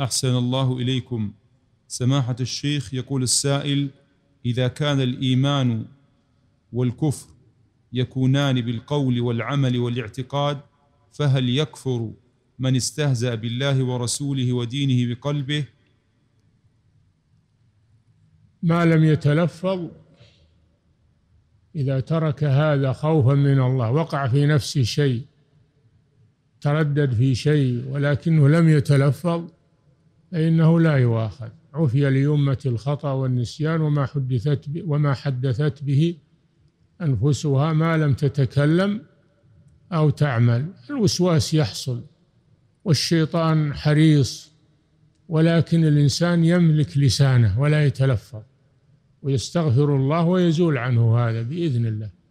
احسن الله اليكم سماحه الشيخ يقول السائل اذا كان الايمان والكفر يكونان بالقول والعمل والاعتقاد فهل يكفر من استهزا بالله ورسوله ودينه بقلبه ما لم يتلفظ اذا ترك هذا خوفا من الله وقع في نفسه شيء تردد في شيء ولكنه لم يتلفظ فإنه لا يؤاخذ عفي لأمة الخطأ والنسيان وما حدثت وما حدثت به أنفسها ما لم تتكلم أو تعمل الوسواس يحصل والشيطان حريص ولكن الإنسان يملك لسانه ولا يتلفظ ويستغفر الله ويزول عنه هذا بإذن الله